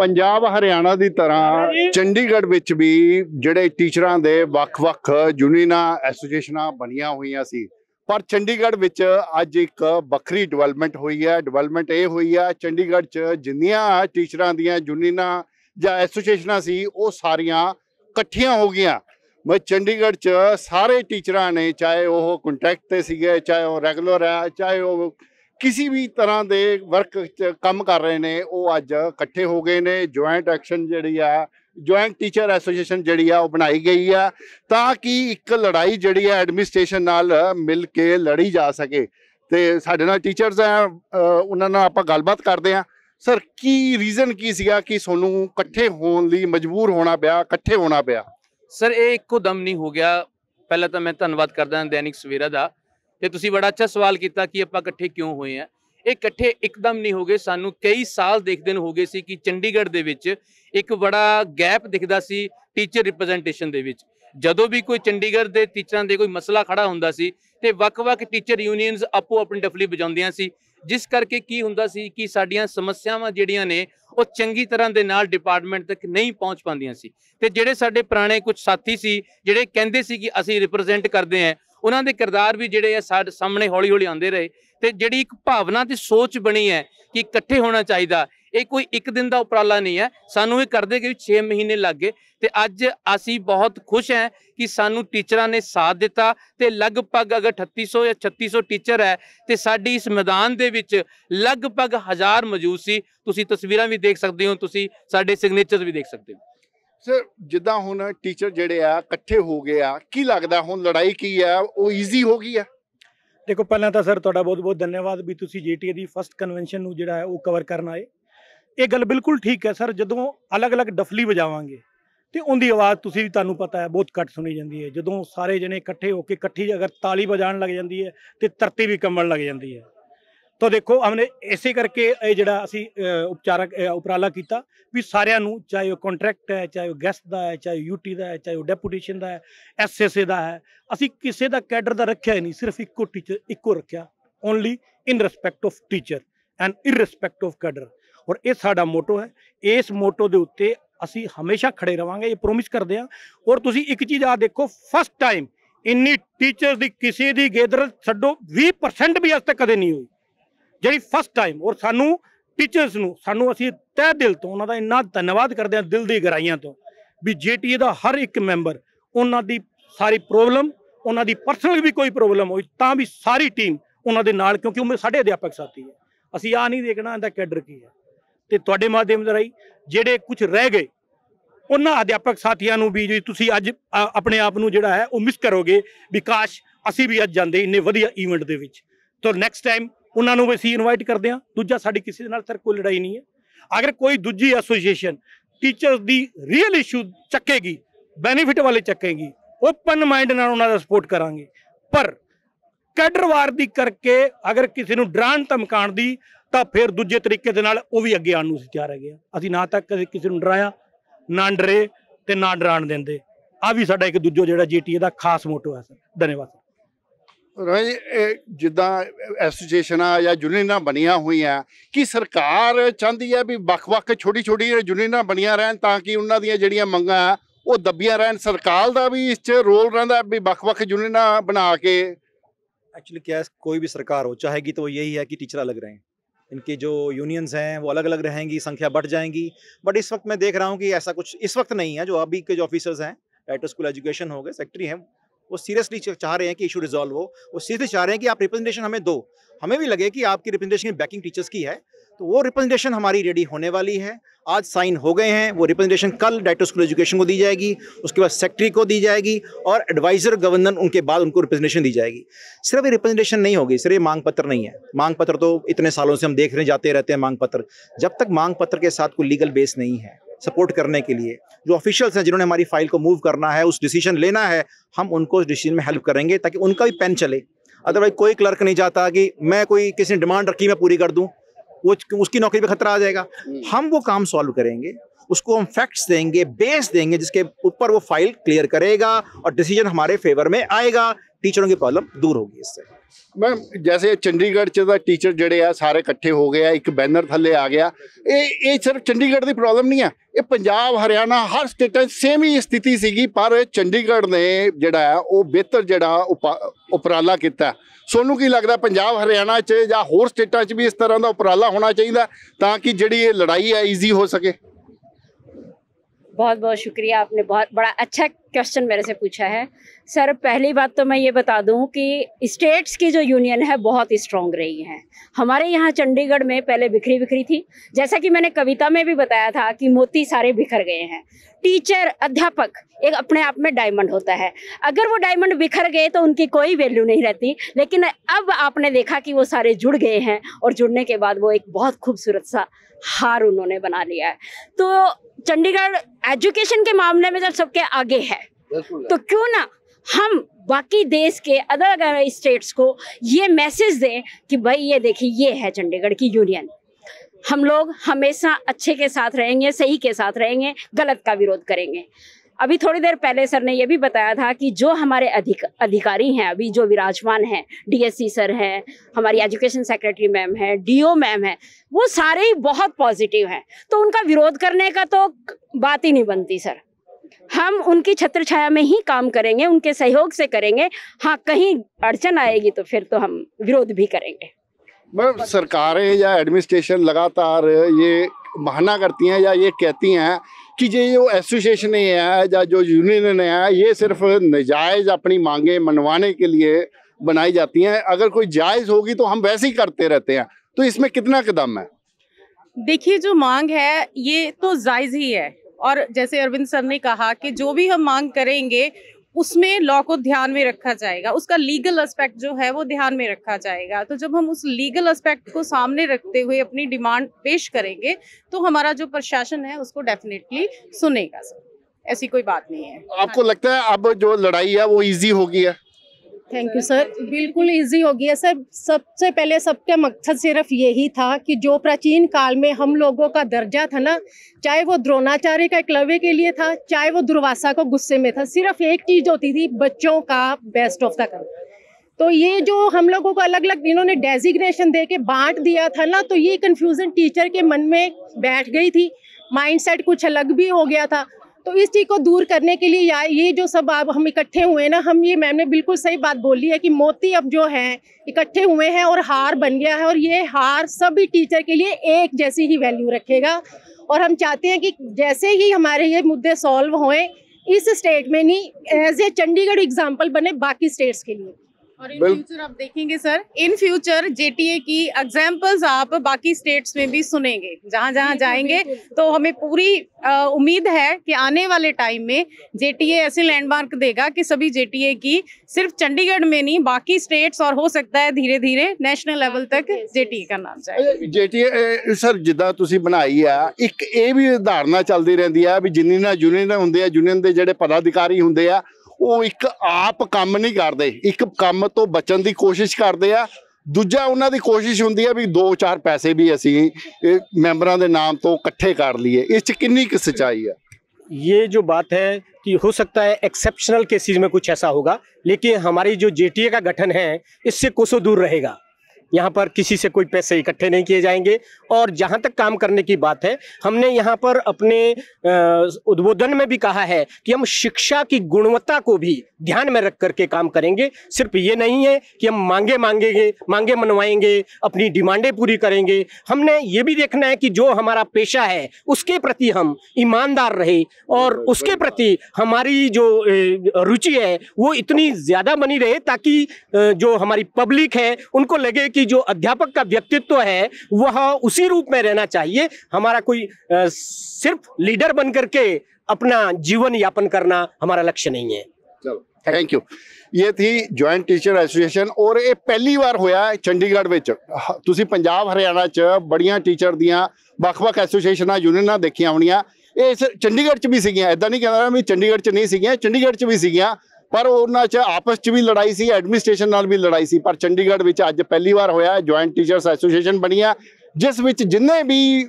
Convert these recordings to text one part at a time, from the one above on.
ਪੰਜਾਬ ਹਰਿਆਣਾ ਦੀ ਤਰ੍ਹਾਂ ਚੰਡੀਗੜ੍ਹ ਵਿੱਚ ਵੀ ਜਿਹੜੇ ਟੀਚਰਾਂ ਦੇ ਵੱਖ-ਵੱਖ ਯੂਨੀਅਨਾਂ ਐਸੋਸੀਏਸ਼ਨਾਂ ਬਣੀਆਂ ਹੋਈਆਂ ਸੀ ਪਰ ਚੰਡੀਗੜ੍ਹ ਵਿੱਚ ਅੱਜ ਇੱਕ ਵੱਖਰੀ ਡਿਵੈਲਪਮੈਂਟ ਹੋਈ ਹੈ ਡਿਵੈਲਪਮੈਂਟ ਇਹ ਹੋਈ ਹੈ ਚੰਡੀਗੜ੍ਹ 'ਚ ਜਿੰਨੀਆਂ ਟੀਚਰਾਂ ਦੀਆਂ ਯੂਨੀਅਨਾਂ ਜਾਂ ਐਸੋਸੀਏਸ਼ਨਾਂ ਸੀ ਉਹ ਸਾਰੀਆਂ ਇਕੱਠੀਆਂ ਹੋ ਗਈਆਂ ਮੈਂ ਚੰਡੀਗੜ੍ਹ 'ਚ ਸਾਰੇ ਟੀਚਰਾਂ ਨੇ ਚਾਹੇ ਉਹ ਕੰਟੈਕਟ ਤੇ ਸੀਗੇ ਚਾਹੇ ਉਹ ਰੈਗੂਲਰ ਹੈ ਚਾਹੇ ਉਹ ਕਿਸੇ ਵੀ ਤਰ੍ਹਾਂ ਦੇ ਵਰਕ ਚ ਕੰਮ ਕਰ ਰਹੇ ਨੇ ਉਹ ਅੱਜ ਇਕੱਠੇ ਹੋ ਗਏ ਨੇ ਜੁਆਇੰਟ ਐਕਸ਼ਨ ਜਿਹੜੀ ਆ ਜੁਆਇੰਟ ਟੀਚਰ ਐਸੋਸੀਏਸ਼ਨ ਜਿਹੜੀ ਆ ਉਹ ਬਣਾਈ ਗਈ ਆ ਤਾਂ ਕਿ ਇੱਕ ਲੜਾਈ ਜਿਹੜੀ ਆ ਐਡਮਿਨਿਸਟ੍ਰੇਸ਼ਨ ਨਾਲ ਮਿਲ ਕੇ ਲੜੀ ਜਾ ਸਕੇ ਤੇ ਸਾਡੇ ਨਾਲ ਟੀਚਰਸ ਆ ਉਹਨਾਂ ਨਾਲ ਆਪਾਂ ਗੱਲਬਾਤ ਕਰਦੇ ਆ ਸਰ ਕੀ ਰੀਜ਼ਨ ਕੀ ਸੀਗਾ ਕਿ ਸਾਨੂੰ ਇਕੱਠੇ ਹੋਣ ਲਈ ਮਜਬੂਰ ਹੋਣਾ ਪਿਆ ਇਕੱਠੇ ਹੋਣਾ ਪਿਆ ਸਰ ਇਹ ਇੱਕੋ ਦਮ ਨਹੀਂ ਹੋ ਗਿਆ ਪਹਿਲਾਂ ਤਾਂ ਮੈਂ ਧੰਨਵਾਦ ਕਰਦਾ ਹਾਂ ਦੈਨਿਕ ਸਵੇਰਾ ਦਾ ਤੇ ਤੁਸੀਂ ਬੜਾ ਅੱਛਾ ਸਵਾਲ ਕੀਤਾ ਕਿ ਆਪਾਂ ਇਕੱਠੇ ਕਿਉਂ ਹੋਏ ਆ ਇਹ ਇਕੱਠੇ ਇੱਕਦਮ ਨਹੀਂ ਹੋ ਗਏ ਸਾਨੂੰ ਕਈ ਸਾਲ ਦੇਖਦੇ ਨੂੰ ਹੋ ਗਏ ਸੀ ਕਿ ਚੰਡੀਗੜ੍ਹ ਦੇ ਵਿੱਚ ਇੱਕ ਬੜਾ ਗੈਪ ਦਿਖਦਾ ਸੀ ਟੀਚਰ ਰਿਪਰੈਜ਼ੈਂਟੇਸ਼ਨ ਦੇ ਵਿੱਚ ਜਦੋਂ ਵੀ ਕੋਈ ਚੰਡੀਗੜ੍ਹ ਦੇ ਟੀਚਰਾਂ ਦੇ ਕੋਈ ਮਸਲਾ ਖੜਾ ਹੁੰਦਾ ਸੀ ਤੇ ਵੱਖ-ਵੱਖ ਟੀਚਰ ਯੂਨੀਅਨਸ ਆਪੋ ਆਪਣੀ ਡਫਲੀ ਵਜਾਉਂਦੀਆਂ ਸੀ ਜਿਸ ਕਰਕੇ ਕੀ ਹੁੰਦਾ ਸੀ ਕਿ ਸਾਡੀਆਂ ਸਮੱਸਿਆਵਾਂ ਜਿਹੜੀਆਂ ਨੇ ਉਹ ਚੰਗੀ ਤਰ੍ਹਾਂ ਦੇ ਨਾਲ ਡਿਪਾਰਟਮੈਂਟ ਤੱਕ ਨਹੀਂ ਪਹੁੰਚ ਪਾਉਂਦੀਆਂ ਸੀ ਤੇ ਜਿਹੜੇ ਸਾਡੇ ਪੁਰਾਣੇ ਕੁਝ ਸਾਥੀ ਸੀ ਜਿਹੜੇ ਕਹਿੰਦੇ ਸੀ ਕਿ ਅਸੀਂ ਰਿਪਰੈਜ਼ੈਂਟ ਕਰਦੇ ਆਂ ਉਹਨਾਂ ਦੇ ਕਿਰਦਾਰ ਵੀ ਜਿਹੜੇ ਆ ਸਾਡੇ ਸਾਹਮਣੇ ਹੌਲੀ-ਹੌਲੀ ਆਉਂਦੇ ਰਹੇ ਤੇ ਜਿਹੜੀ ਇੱਕ ਭਾਵਨਾ ਤੇ ਸੋਚ ਬਣੀ ਹੈ ਕਿ ਇਕੱਠੇ ਹੋਣਾ ਚਾਹੀਦਾ ਇਹ ਕੋਈ ਇੱਕ ਦਿਨ ਦਾ ਉਪਰਾਲਾ ਨਹੀਂ ਹੈ ਸਾਨੂੰ ਇਹ ਕਰਦੇ ਕਿ 6 ਮਹੀਨੇ ਲੱਗ ਗਏ ਤੇ ਅੱਜ ਅਸੀਂ ਬਹੁਤ ਖੁਸ਼ ਹਾਂ ਕਿ ਸਾਨੂੰ ਟੀਚਰਾਂ ਨੇ ਸਾਥ ਦਿੱਤਾ ਤੇ ਲਗਭਗ ਅਗਰ 3800 ਜਾਂ 3600 ਟੀਚਰ ਹੈ ਤੇ ਸਾਡੀ ਇਸ ਮੈਦਾਨ ਦੇ ਵਿੱਚ ਲਗਭਗ 1000 ਮੌਜੂਦ ਸੀ ਤੁਸੀਂ ਤਸਵੀਰਾਂ ਵੀ ਦੇਖ ਸਕਦੇ ਹੋ ਤੁਸੀਂ ਸਾਡੇ ਸਿਗਨੇਚਰਸ ਵੀ ਦੇਖ ਸਕਦੇ ਹੋ ਸਰ ਜਿੱਦਾਂ ਹੁਣ ਟੀਚਰ ਜਿਹੜੇ ਆ ਇਕੱਠੇ ਹੋ ਗਏ ਆ ਕੀ ਲੱਗਦਾ ਹੁਣ ਲੜਾਈ ਕੀ ਆ ਉਹ ਈਜ਼ੀ ਹੋ ਗਈ ਆ ਦੇਖੋ ਪਹਿਲਾਂ ਤਾਂ ਸਰ ਤੁਹਾਡਾ ਬਹੁਤ-ਬਹੁਤ ਧੰਨਵਾਦ ਵੀ ਤੁਸੀਂ ਜੀਟੀਏ ਦੀ ਫਸਟ ਕਨਵੈਨਸ਼ਨ ਨੂੰ ਜਿਹੜਾ ਹੈ ਉਹ ਕਵਰ ਕਰਨ ਆਏ ਇਹ ਗੱਲ ਬਿਲਕੁਲ ਠੀਕ ਹੈ ਸਰ ਜਦੋਂ ਅਲੱਗ-ਅਲੱਗ ਡਫਲੀ ਵਜਾਵਾਂਗੇ ਤੇ ਉਹਦੀ ਆਵਾਜ਼ ਤੁਸੀਂ ਵੀ ਤੁਹਾਨੂੰ ਪਤਾ ਹੈ ਬਹੁਤ ਘੱਟ ਸੁਣੀ ਜਾਂਦੀ ਹੈ ਜਦੋਂ ਸਾਰੇ ਜਣੇ ਇਕੱਠੇ ਹੋ ਕੇ ਇਕੱਠੀ ਅਗਰ ਤਾਲੀ ਵਜਾਣ ਲੱਗ ਜਾਂਦੀ ਹੈ ਤੇ ਧਰਤੀ ਵੀ ਕੰਬਣ ਲੱਗ ਜਾਂਦੀ ਹੈ ਤਾਂ ਦੇਖੋ ਹਮਨੇ ਐਸੀ ਕਰਕੇ ਇਹ ਜਿਹੜਾ ਅਸੀਂ ਉਪਚਾਰਕ ਉਪਰਾਲਾ ਕੀਤਾ ਵੀ ਸਾਰਿਆਂ ਨੂੰ ਚਾਹੇ ਉਹ ਕੰਟਰੈਕਟ ਹੈ ਚਾਹੇ ਉਹ ਗੈਸਟ ਦਾ ਹੈ ਚਾਹੇ ਯੂਟੀ ਦਾ ਹੈ ਚਾਹੇ ਉਹ ਡੈਪੂਟੇਸ਼ਨ ਦਾ ਹੈ ਐਸਐਸਏ ਦਾ ਹੈ ਅਸੀਂ ਕਿਸੇ ਦਾ ਕੈਡਰ ਦਾ ਰੱਖਿਆ ਹੀ ਨਹੀਂ ਸਿਰਫ ਇੱਕੋ ਟੀਚਰ ਇੱਕੋ ਰੱਖਿਆ only in respect of teacher and in respect of cadre ਔਰ ਇਹ ਸਾਡਾ ਮੋਟੋ ਹੈ ਇਸ ਮੋਟੋ ਦੇ ਉੱਤੇ ਅਸੀਂ ਹਮੇਸ਼ਾ ਖੜੇ ਰਵਾਂਗੇ ਇਹ ਪ੍ਰੋਮਿਸ ਕਰਦੇ ਆ ਔਰ ਤੁਸੀਂ ਇੱਕ ਚੀਜ਼ ਆ ਦੇਖੋ ਫਸਟ ਟਾਈਮ ਇੰਨੀ ਟੀਚਰਸ ਦੀ ਕਿਸੇ ਦੀ ਗੇਦਰ ਛੱਡੋ 20% ਵੀ ਅਜ ਤੱਕ ਕਦੇ ਨਹੀਂ ਹੋਈ ਜਿਹੜੀ ਫਸਟ ਟਾਈਮ ਔਰ ਸਾਨੂੰ ਟੀਚਰਸ ਨੂੰ ਸਾਨੂੰ ਅਸੀਂ ਤਹਿ ਦਿਲ ਤੋਂ ਉਹਨਾਂ ਦਾ ਇੰਨਾ ਧੰਨਵਾਦ ਕਰਦੇ ਹਾਂ ਦਿਲ ਦੀ ਗਹਿਰਾਈਆਂ ਤੋਂ ਵੀ ਜੀਟੀਏ ਦਾ ਹਰ ਇੱਕ ਮੈਂਬਰ ਉਹਨਾਂ ਦੀ ਸਾਰੀ ਪ੍ਰੋਬਲਮ ਉਹਨਾਂ ਦੀ ਪਰਸਨਲ ਵੀ ਕੋਈ ਪ੍ਰੋਬਲਮ ਹੋਈ ਤਾਂ ਵੀ ਸਾਰੀ ਟੀਮ ਉਹਨਾਂ ਦੇ ਨਾਲ ਕਿਉਂਕਿ ਉਹ ਸਾਡੇ ਅਧਿਆਪਕ ਸਾਥੀ ਹੈ ਅਸੀਂ ਆ ਨਹੀਂ ਦੇਖਣਾ ਇਹਦਾ ਕੈਡਰ ਕੀ ਹੈ ਤੇ ਤੁਹਾਡੇ ਮਾਧਿਅਮ ਰਾਹੀਂ ਜਿਹੜੇ ਕੁਝ ਰਹਿ ਗਏ ਉਹਨਾਂ ਅਧਿਆਪਕ ਸਾਥੀਆਂ ਨੂੰ ਵੀ ਜੀ ਤੁਸੀਂ ਅੱਜ ਆਪਣੇ ਆਪ ਨੂੰ ਜਿਹੜਾ ਹੈ ਉਹ ਮਿਸ ਕਰੋਗੇ ਵਿਕਾਸ ਅਸੀਂ ਵੀ ਅੱਜ ਜਾਂਦੇ ਇੰਨੇ ਵਧੀਆ ਈਵੈਂਟ ਦੇ ਵਿੱਚ ਤੋਂ ਨੈਕਸਟ ਟਾਈਮ ਉਹਨਾਂ ਨੂੰ ਵੀ ਅਸੀਂ ਇਨਵਾਈਟ ਕਰਦੇ ਹਾਂ ਦੂਜਾ ਸਾਡੀ ਕਿਸੇ ਦੇ ਨਾਲ ਸਰ ਕੋਈ ਲੜਾਈ ਨਹੀਂ ਹੈ ਅਗਰ ਕੋਈ ਦੂਜੀ ਐਸੋਸੀਏਸ਼ਨ ਟੀਚਰਸ ਦੀ ਰੀਅਲ ਇਸ਼ੂ ਚੱਕੇਗੀ ਬੈਨੀਫਿਟ ਵਾਲੇ ਚੱਕੇਗੀ ਓਪਨ ਮਾਈਂਡ ਨਾਲ ਉਹਨਾਂ ਦਾ ਸਪੋਰਟ ਕਰਾਂਗੇ ਪਰ ਕੈਡਰਵਾਰ ਦੀ ਕਰਕੇ ਅਗਰ ਕਿਸੇ ਨੂੰ ਡਰਾਣ ਧਮਕਾਣ ਦੀ ਤਾਂ ਫਿਰ ਦੂਜੇ ਤਰੀਕੇ ਦੇ ਨਾਲ ਉਹ ਵੀ ਅੱਗੇ ਆਣ ਨੂੰ ਤਿਆਰ ਹੈਗੇ ਅਸੀਂ ਨਾ ਤੱਕ ਕਦੇ ਕਿਸੇ ਨੂੰ ਡਰਾਇਆ ਨਾ ਡਰੇ ਤੇ ਨਾ ਡਰਾਣ ਦਿੰਦੇ ਆ ਵੀ ਸਾਡਾ ਇੱਕ ਦੂਜੋ ਜਿਹੜਾ ਜੀਟੀਏ ਦਾ ਖਾਸ ਮੋਟੋ ਹੈ ਸਰ ਧੰਨਵਾਦ ਜਿੱਦਾਂ ਐਸੋਸੀਏਸ਼ਨਾਂ ਜਾਂ ਯੂਨੀਅਨਾਂ ਬਣੀਆਂ ਹੋਈਆਂ ਕਿ ਸਰਕਾਰ ਚਾਹੁੰਦੀ ਹੈ ਵੀ ਵੱਖ-ਵੱਖ ਛੋਟੀ-ਛੋਟੀ ਯੂਨੀਅਨਾਂ ਬਣੀਆਂ ਰਹਿਣ ਤਾਂ ਕਿ ਉਹਨਾਂ ਦੀਆਂ ਜਿਹੜੀਆਂ ਮੰਗਾਂ ਉਹ ਦੱਬੀਆਂ ਰਹਿਣ ਸਰਕਾਰ ਦਾ ਵੀ ਇਸ 'ਚ ਰੋਲ ਰਹਿੰਦਾ ਵੀ ਵੱਖ-ਵੱਖ ਯੂਨੀਅਨਾਂ ਬਣਾ ਕੇ एक्चुअली क्या है कोई भी सरकार हो चाहेगी तो यही है कि टीचर अलग रहें इनके जो यूनियंस हैं वो अलग अलग रहेंगी संख्या बढ़ जाएंगी बट इस वक्त मैं देख रहा हूँ कि ऐसा कुछ इस वक्त नहीं है जो अभी के जो ऑफिसर्स हैं डायरेक्टर स्कूल एजुकेशन हो गए सेक्रेटरी हैं वो सीरियसली चाह रहे हैं कि इशू रिजॉल्व हो वो सीरियसली चाह रहे हैं कि आप रिप्रेजेंटेशन हमें दो हमें भी लगे कि आपकी रिप्रेजेंटेशन बैकिंग टीचर्स की है तो वो रिप्रेजेंटेशन हमारी रेडी होने वाली है आज साइन हो गए हैं वो रिप्रेजेंटेशन कल डायरेक्टर स्कूल एजुकेशन को दी जाएगी उसके बाद सेक्रेटरी को दी जाएगी और एडवाइजर गवर्नर उनके बाद उनको रिप्रेजेंटेशन दी जाएगी सिर्फ ये रिप्रेजेंटेशन नहीं होगी सिर्फ ये मांग पत्र नहीं है मांग पत्र तो इतने सालों से हम देख रहे जाते रहते हैं मांग पत्र जब तक मांग पत्र के साथ कोई लीगल बेस नहीं है सपोर्ट करने के लिए जो ऑफिशियल्स हैं जिन्होंने हमारी फाइल को मूव करना है उस डिसीजन लेना है हम उनको उस डिसीजन में हेल्प करेंगे ताकि उनका भी पेन चले अदरवाइज कोई क्लर्क नहीं चाहता कि मैं कोई किसी ने डिमांड रखी मैं पूरी कर दूँ वो उसकी नौकरी पर खतरा आ जाएगा हम्म। हम वो काम सॉल्व करेंगे उसको हम फैक्ट्स देंगे बेस देंगे जिसके ऊपर वो फाइल क्लियर करेगा और डिसीजन हमारे फेवर में आएगा ਟੀਚਰਾਂ ਦੀ ਪ੍ਰੋਬਲਮ ਦੂਰ ਗਈ ਇਸ ਸੇ ਮੈਮ ਜੈਸੇ ਚੰਡੀਗੜ੍ਹ ਚ ਦਾ ਟੀਚਰ ਜਿਹੜੇ ਆ ਸਾਰੇ ਇਕੱਠੇ ਹੋ ਗਏ ਆ ਇੱਕ ਬੈਨਰ ਥੱਲੇ ਆ ਗਿਆ ਇਹ ਇਹ ਸਿਰਫ ਚੰਡੀਗੜ੍ਹ ਦੀ ਪ੍ਰੋਬਲਮ ਨਹੀਂ ਆ ਇਹ ਪੰਜਾਬ ਹਰਿਆਣਾ ਹਰ ਸਟੇਟਾਂ ਸੇਮ ਹੀ ਸਥਿਤੀ ਸੀਗੀ ਪਰ ਚੰਡੀਗੜ੍ਹ ਨੇ ਜਿਹੜਾ ਉਹ ਬਿਹਤਰ ਜਿਹੜਾ ਉਪਰਾਲਾ ਕੀਤਾ ਸੋਨੂੰ ਕੀ ਲੱਗਦਾ ਪੰਜਾਬ ਹਰਿਆਣਾ ਚ ਜਾਂ ਹੋਰ ਸਟੇਟਾਂ ਚ ਵੀ ਇਸ ਤਰ੍ਹਾਂ ਦਾ ਉਪਰਾਲਾ ਹੋਣਾ ਚਾਹੀਦਾ ਤਾਂ ਕਿ ਜਿਹੜੀ ਇਹ ਲੜਾਈ ਹੈ ਈਜ਼ੀ ਹੋ ਸਕੇ बहुत बहुत शुक्रिया आपने बहुत बड़ा अच्छा क्वेश्चन मेरे से पूछा है सर पहली बात तो मैं ये बता दूं कि स्टेट्स की जो यूनियन है बहुत ही स्ट्रांग रही है हमारे यहाँ चंडीगढ़ में पहले बिखरी बिखरी थी जैसा कि मैंने कविता में भी बताया था कि मोती सारे बिखर गए हैं टीचर अध्यापक एक अपने आप में डायमंड होता है अगर वो डायमंड बिखर गए तो उनकी कोई वैल्यू नहीं रहती लेकिन अब आपने देखा कि वो सारे जुड़ गए हैं और जुड़ने के बाद वो एक बहुत खूबसूरत सा हार उन्होंने बना लिया है तो चंडीगढ़ एजुकेशन के मामले में जब सबके आगे है तो क्यों ना हम बाकी देश के अदर अदर स्टेट्स को ये मैसेज दें कि भाई ये देखिए ये है चंडीगढ़ की यूनियन हम लोग हमेशा अच्छे के साथ रहेंगे सही के साथ रहेंगे गलत का विरोध करेंगे अभी थोड़ी देर पहले सर ने यह भी बताया था कि जो हमारे अधिक अधिकारी हैं अभी जो विराजमान हैं डीएससी सर हैं हमारी एजुकेशन सेक्रेटरी मैम है डीओ मैम है वो सारे ही बहुत पॉजिटिव हैं तो उनका विरोध करने का तो बात ही नहीं बनती सर हम उनकी छत्र छाया में ही काम करेंगे उनके सहयोग से करेंगे हाँ कहीं अड़चन आएगी तो फिर तो हम विरोध भी करेंगे मैम सरकारें या एडमिनिस्ट्रेशन लगातार ये बहाना करती हैं या ये कहती हैं कि जे जो एसोसिएशन है या जो यूनियन है ये सिर्फ नजायज़ अपनी मांगे मनवाने के लिए बनाई जाती हैं अगर कोई जायज़ होगी तो हम वैसे ही करते रहते हैं तो इसमें कितना कदम है देखिए जो मांग है ये तो जायज़ ही है और जैसे अरविंद सर ने कहा कि जो भी हम मांग करेंगे उसमें लॉ को ध्यान में रखा जाएगा उसका लीगल एस्पेक्ट जो है वो ध्यान में रखा जाएगा तो जब हम उस लीगल एस्पेक्ट को सामने रखते हुए अपनी डिमांड पेश करेंगे तो हमारा जो प्रशासन है उसको डेफिनेटली सुनेगा सर ऐसी कोई बात नहीं है आपको लगता है अब जो लड़ाई है वो इजी होगी है थैंक यू सर बिल्कुल इजी हो गया सर सबसे पहले सबके मकसद सिर्फ यही था कि जो प्राचीन काल में हम लोगों का दर्जा था ना चाहे वो द्रोणाचार्य का एकलव्य के लिए था चाहे वो दुर्वासा को गुस्से में था सिर्फ एक चीज़ होती थी बच्चों का बेस्ट ऑफ द करना तो ये जो हम लोगों को अलग अलग इन्होंने डेजिग्नेशन दे के बांट दिया था ना तो ये कन्फ्यूज़न टीचर के मन में बैठ गई थी माइंड कुछ अलग भी हो गया था तो इस चीज़ को दूर करने के लिए या ये जो सब आप हम इकट्ठे हुए हैं ना हम ये मैम ने बिल्कुल सही बात बोली है कि मोती अब जो हैं इकट्ठे हुए हैं और हार बन गया है और ये हार सभी टीचर के लिए एक जैसी ही वैल्यू रखेगा और हम चाहते हैं कि जैसे ही हमारे ये मुद्दे सॉल्व हों इस स्टेट में नहीं एज ए चंडीगढ़ एग्जाम्पल बने बाकी स्टेट्स के लिए और इन फ्यूचर आप देखेंगे सर इन फ्यूचर जेटीए की एग्जाम्पल्स आप बाकी स्टेट्स में भी सुनेंगे जहाँ जहाँ जाएंगे तो हमें पूरी उम्मीद है कि आने वाले टाइम में जेटीए ऐसे लैंडमार्क देगा कि सभी जेटीए की सिर्फ चंडीगढ़ में नहीं बाकी स्टेट्स और हो सकता है धीरे धीरे नेशनल लेवल तक जेटीए का नाम जाए जेटीए ਸਰ ਜਿੱਦਾਂ ਤੁਸੀਂ ਬਣਾਈ ਆ ਇੱਕ ਇਹ ਵੀ ਧਾਰਨਾ ਚੱਲਦੀ ਰਹਿੰਦੀ ਆ ਵੀ ਜਿੰਨੀ ਨਾ ਯੂਨੀਅਨ ਹੁੰਦੇ ਆ ਯੂਨੀਅਨ ਦੇ ਜਿਹੜੇ ਪਦਾਧਿਕਾਰੀ ਉਹ ਇੱਕ ਆਪ ਕੰਮ ਨਹੀਂ ਕਰਦੇ ਇੱਕ ਕੰਮ ਤੋਂ ਬਚਣ ਦੀ ਕੋਸ਼ਿਸ਼ ਕਰਦੇ ਆ ਦੂਜਾ ਉਹਨਾਂ ਦੀ ਕੋਸ਼ਿਸ਼ ਹੁੰਦੀ ਹੈ ਵੀ 2-4 ਪੈਸੇ ਵੀ ਅਸੀਂ ਮੈਂਬਰਾਂ ਦੇ ਨਾਮ ਤੋਂ ਇਕੱਠੇ ਕਰ ਲਈਏ ਇਸ 'ਚ ਕਿੰਨੀ ਕੁ ਸਚਾਈ ਹੈ ये जो बात है कि हो सकता है एक्सेप्शनल केसेस में कुछ ऐसा होगा लेकिन हमारी जो जेटीए का गठन है इससे कोसों दूर रहेगा यहाँ पर किसी से कोई पैसे इकट्ठे नहीं किए जाएंगे और जहाँ तक काम करने की बात है हमने यहाँ पर अपने उद्बोधन में भी कहा है कि हम शिक्षा की गुणवत्ता को भी ध्यान में रख करके काम करेंगे सिर्फ ये नहीं है कि हम मांगे मांगेंगे मांगे मनवाएंगे अपनी डिमांडें पूरी करेंगे हमने ये भी देखना है कि जो हमारा पेशा है उसके प्रति हम ईमानदार रहे और उसके प्रति हमारी जो रुचि है वो इतनी ज़्यादा बनी रहे ताकि जो हमारी पब्लिक है उनको लगे कि कि जो अध्यापक का व्यक्तित्व है वह उसी रूप में रहना चाहिए हमारा कोई सिर्फ लीडर बन करके अपना जीवन यापन करना हमारा लक्ष्य नहीं है थैंक यू ये थी ਜੁਆਇੰਟ ਟੀਚਰ ਐਸੋਸੀਏਸ਼ਨ ਔਰ ਇਹ ਪਹਿਲੀ ਵਾਰ ਹੋਇਆ ਚੰਡੀਗੜ੍ਹ ਵਿੱਚ ਤੁਸੀਂ ਪੰਜਾਬ ਹਰਿਆਣਾ 'ਚ ਬੜੀਆਂ ਟੀਚਰ ਦੀਆਂ ਵੱਖ-ਵੱਖ ਐਸੋਸੀਏਸ਼ਨਾਂ ਯੂਨੀਅਨਾਂ ਦੇਖੀਆਂ ਹੋਣੀਆਂ ਇਹ ਚੰਡੀਗੜ੍ਹ 'ਚ ਵੀ ਸੀਗੀਆਂ ਐਦਾਂ ਨਹੀਂ ਕਹਿੰਦਾ ਵੀ ਚੰਡੀਗੜ੍ਹ 'ਚ ਨਹੀਂ ਸੀਗੀਆਂ ਚੰਡੀਗੜ੍ਹ 'ਚ ਵੀ ਸੀਗੀਆਂ ਪਰ ਉਹਨਾਂ 'ਚ ਆਪਸ 'ਚ ਵੀ ਲੜਾਈ ਸੀ ਐਡਮਿਨਿਸਟ੍ਰੇਸ਼ਨ ਨਾਲ ਵੀ ਲੜਾਈ ਸੀ ਪਰ ਚੰਡੀਗੜ੍ਹ ਵਿੱਚ ਅੱਜ ਪਹਿਲੀ ਵਾਰ ਹੋਇਆ ਹੈ ਜੁਆਇੰਟ ਟੀਚਰਸ ਐਸੋਸੀਏਸ਼ਨ ਬਣੀ ਆ ਜਿਸ ਵਿੱਚ ਜਿੰਨੇ ਵੀ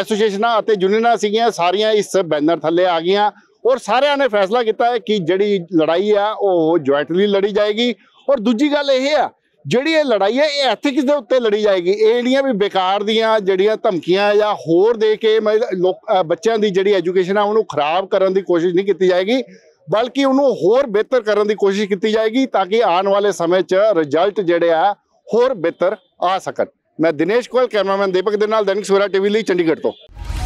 ਐਸੋਸੀਏਸ਼ਨਾਂ ਅਤੇ ਯੂਨੀਅਨਾਂ ਸੀਗੀਆਂ ਸਾਰੀਆਂ ਇਸ ਬੈਨਰ ਥੱਲੇ ਆ ਗਈਆਂ ਔਰ ਸਾਰਿਆਂ ਨੇ ਫੈਸਲਾ ਕੀਤਾ ਹੈ ਕਿ ਜਿਹੜੀ ਲੜਾਈ ਆ ਉਹ ਜੁਆਇੰਟਲੀ ਲੜੀ ਜਾਏਗੀ ਔਰ ਦੂਜੀ ਗੱਲ ਇਹ ਆ ਜਿਹੜੀ ਇਹ ਲੜਾਈ ਹੈ ਇਹ ਐਥਿਕਸ ਦੇ ਉੱਤੇ ਲੜੀ ਜਾਏਗੀ ਇਹ ਜਿਹੜੀਆਂ ਵੀ ਬੇਕਾਰ ਦੀਆਂ ਜਿਹੜੀਆਂ ਧਮਕੀਆਂ ਜਾਂ ਹੋਰ ਦੇ ਕੇ ਬੱਚਿਆਂ ਦੀ ਜਿਹੜੀ ਐਜੂਕੇਸ਼ਨ ਆ ਉਹਨੂੰ ਖਰਾਬ ਕਰਨ ਦੀ ਕੋਸ਼ਿਸ਼ ਨਹੀਂ ਕੀਤੀ ਜਾਏਗੀ ਬਲਕਿ ਉਹਨੂੰ ਹੋਰ ਬਿਹਤਰ ਕਰਨ ਦੀ ਕੋਸ਼ਿਸ਼ ਕੀਤੀ ਜਾਏਗੀ ਤਾਂ ਕਿ ਆਉਣ ਵਾਲੇ ਸਮੇਂ 'ਚ ਰਿਜ਼ਲਟ ਜਿਹੜੇ ਆ ਹੋਰ ਬਿਹਤਰ ਆ ਸਕਣ ਮੈਂ ਦਿਨੇਸ਼ ਕੋਲ ਕੈਮਰਾਮੈਨ ਦੀਪਕ ਦੇ ਨਾਲ ਦੈਨਿਕ ਸਵੇਰਾ ਟੀਵੀ ਲਈ ਚੰਡੀਗੜ੍ਹ ਤੋਂ